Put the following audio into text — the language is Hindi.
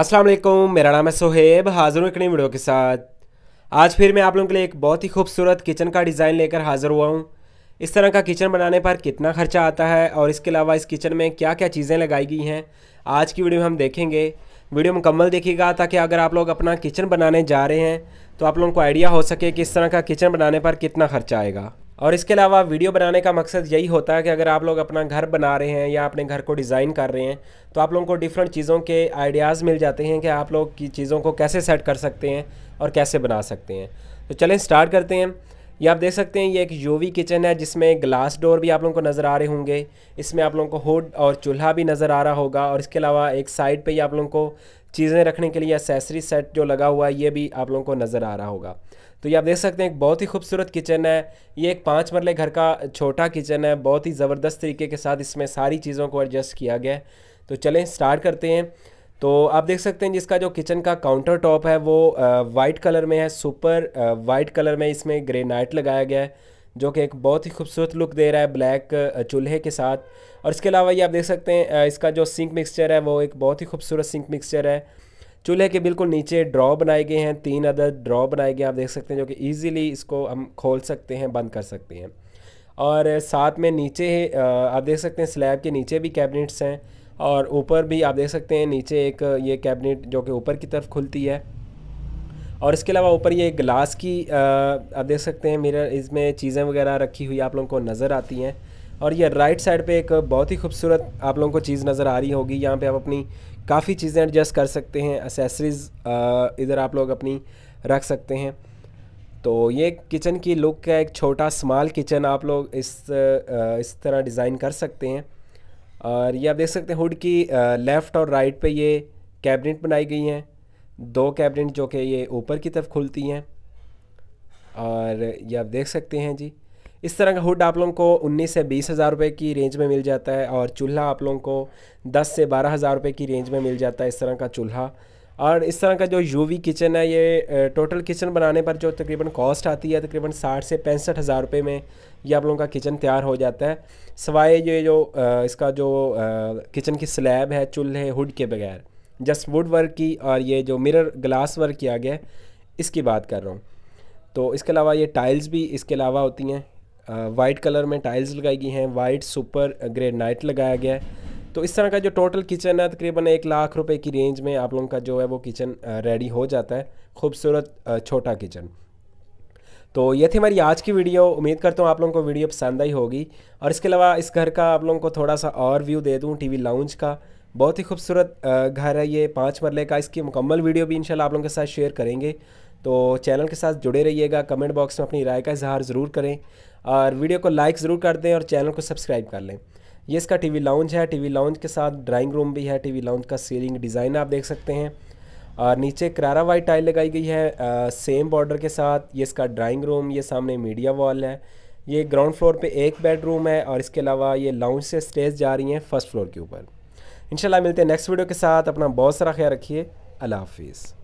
अस्सलाम वालेकुम मेरा नाम है सोहेब हाजिर हूँ एक नई वीडियो के साथ आज फिर मैं आप लोगों के लिए एक बहुत ही खूबसूरत किचन का डिज़ाइन लेकर हाज़िर हुआ हूँ इस तरह का किचन बनाने पर कितना खर्चा आता है और इसके अलावा इस किचन में क्या क्या चीज़ें लगाई गई हैं आज की वीडियो में हम देखेंगे वीडियो मुकम्मल देखिएगा ताकि अगर आप लोग अपना किचन बनाने जा रहे हैं तो आप लोगों को आइडिया हो सके कि इस तरह का किचन बनाने पर कितना खर्चा आएगा और इसके अलावा वीडियो बनाने का मकसद यही होता है कि अगर आप लोग अपना घर बना रहे हैं या अपने घर को डिज़ाइन कर रहे हैं तो आप लोगों को डिफरेंट चीज़ों के आइडियाज़ मिल जाते हैं कि आप लोग की चीज़ों को कैसे सेट कर सकते हैं और कैसे बना सकते हैं तो चलें स्टार्ट करते हैं ये आप देख सकते हैं ये एक योवी किचन है जिसमें ग्लास डोर भी आप लोगों को नज़र आ रहे होंगे इसमें आप लोगों को हुड और चूल्हा भी नज़र आ रहा होगा और इसके अलावा एक साइड पे ही आप लोगों को चीज़ें रखने के लिए एसेसरी सेट जो लगा हुआ है ये भी आप लोगों को नज़र आ रहा होगा तो ये आप देख सकते हैं एक बहुत ही खूबसूरत किचन है ये एक पाँच मरले घर का छोटा किचन है बहुत ही ज़बरदस्त तरीके के साथ इसमें सारी चीज़ों को एडजस्ट किया गया है तो चलें स्टार्ट करते हैं तो आप देख सकते हैं जिसका जो किचन का काउंटर टॉप है वो वाइट कलर में है सुपर वाइट कलर में इसमें ग्रेनाइट लगाया गया है जो कि एक बहुत ही खूबसूरत लुक दे रहा है ब्लैक चूल्हे के साथ और इसके अलावा ये आप देख सकते हैं इसका जो सिंक मिक्सचर है वो एक बहुत ही खूबसूरत सिंक मिक्सचर है चूल्हे के बिल्कुल नीचे ड्रॉ बनाए गए हैं तीन अदर ड्रॉ बनाए गए आप देख सकते हैं जो कि ईजिली इसको हम खोल सकते हैं बंद कर सकते हैं और साथ में नीचे आप देख सकते हैं स्लैब के नीचे भी कैबिनेट्स हैं और ऊपर भी आप देख सकते हैं नीचे एक ये कैबिनेट जो कि ऊपर की तरफ खुलती है और इसके अलावा ऊपर ये ग्लास की आप देख सकते हैं मेरा इसमें चीज़ें वगैरह रखी हुई आप लोगों को नज़र आती हैं और ये राइट साइड पे एक बहुत ही खूबसूरत आप लोगों को चीज़ नज़र आ रही होगी यहाँ पे आप अपनी काफ़ी चीज़ें एडजस्ट कर सकते हैं असेसरीज़ इधर आप लोग अपनी रख सकते हैं तो ये किचन की लुक का एक छोटा स्माल किचन आप लोग इस आ, इस तरह डिज़ाइन कर सकते हैं और ये आप देख सकते हैं हुड की लेफ़्ट और राइट पे ये कैबिनेट बनाई गई हैं दो कैबिनेट जो कि ये ऊपर की तरफ खुलती हैं और ये आप देख सकते हैं जी इस तरह का हुड आप लोगों को उन्नीस से बीस हज़ार रुपये की रेंज में मिल जाता है और चूल्हा आप लोगों को दस से बारह हज़ार रुपये की रेंज में मिल जाता है इस तरह का चूल्हा और इस तरह का जो वी किचन है ये टोटल किचन बनाने पर जो तकरीबन कॉस्ट आती है तकरीबन साठ से पैंसठ हज़ार रुपये में ये आप लोगों का किचन तैयार हो जाता है सवाए ये जो इसका जो किचन की स्लैब है चूल्हे हुड के बगैर जस्ट वुड वर्क की और ये जो मिरर ग्लास वर्क किया गया इसकी बात कर रहा हूँ तो इसके अलावा ये टाइल्स भी इसके अलावा होती हैं वाइट कलर में टाइल्स लगाई गई हैं वाइट सुपर ग्रेनाइट लगाया गया है तो इस तरह का जो टोटल किचन है तकरीबन एक लाख रुपए की रेंज में आप लोगों का जो है वो किचन रेडी हो जाता है खूबसूरत छोटा किचन तो ये थी हमारी आज की वीडियो उम्मीद करता हूँ आप लोगों को वीडियो पसंद आई होगी और इसके अलावा इस घर का आप लोगों को थोड़ा सा और व्यू दे दूँ टी लाउंज का बहुत ही खूबसूरत घर है ये पाँच मरले का इसकी मुकम्मल वीडियो भी इंशाल्लाह आप लोगों के साथ शेयर करेंगे तो चैनल के साथ जुड़े रहिएगा कमेंट बॉक्स में अपनी राय का इजहार ज़रूर करें और वीडियो को लाइक ज़रूर कर दें और चैनल को सब्सक्राइब कर लें ये इसका टीवी लाउंज है टीवी लाउंज के साथ ड्राइंग रूम भी है टीवी लाउंज का सीलिंग डिज़ाइन आप देख सकते हैं और नीचे करारा वाइट टाइल लगाई गई है आ, सेम बॉर्डर के साथ ये इसका ड्राइंग रूम ये सामने मीडिया वॉल है ये ग्राउंड फ्लोर पे एक बेडरूम है और इसके अलावा ये लाउंज से स्टेज जा रही हैं फर्स्ट फ्लोर के ऊपर इंशाल्लाह मिलते हैं नेक्स्ट वीडियो के साथ अपना बहुत सारा ख्याल रखिए अल्लाह हाफिज़